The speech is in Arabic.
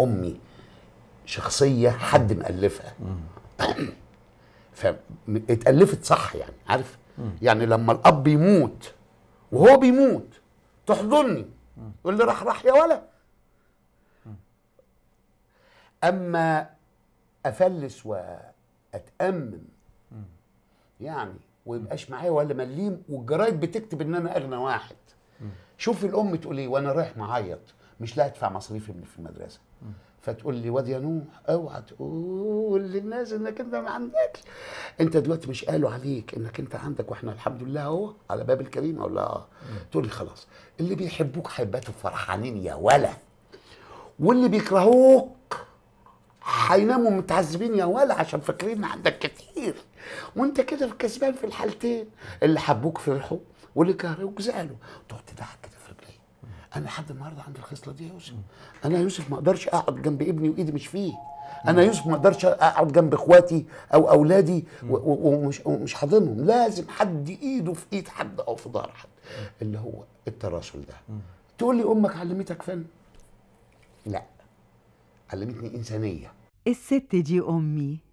امي شخصيه حد مالفها فاتالفت صح يعني عارف يعني لما الاب يموت وهو بيموت تحضني تقول لي راح راح يا ولا اما افلس واتامم يعني ويبقاش معايا ولا مليم والجرايد بتكتب ان انا اغنى واحد شوف الام تقول ايه وانا رايح معيط مش لا ادفع مصاريفي من في المدرسه فتقول لي واد يا نوح اوعى تقول للناس انك انت ما عندكش انت دلوقتي مش قالوا عليك انك انت عندك واحنا الحمد لله اهو على باب الكريم اقول لها اه تقول لي خلاص اللي بيحبوك هيباتوا فرحانين يا ولا واللي بيكرهوك هيناموا متعذبين يا ولا عشان فاكرين عندك كتير وانت كده كسبان في الحالتين اللي حبوك فرحوا واللي كرهوك زعلوا تقعد تضحك كده انا لحد النهارده عندي الخصله دي يا يوسف انا يوسف ما اقدرش اقعد جنب ابني وايدي مش فيه انا يوسف ما اقدرش اقعد جنب اخواتي او اولادي ومش مش حاضنهم لازم حد ايده في ايد حد او في ظهر حد اللي هو التراسل ده تقول لي امك علمتك فن لا علمتني انسانيه الست دي امي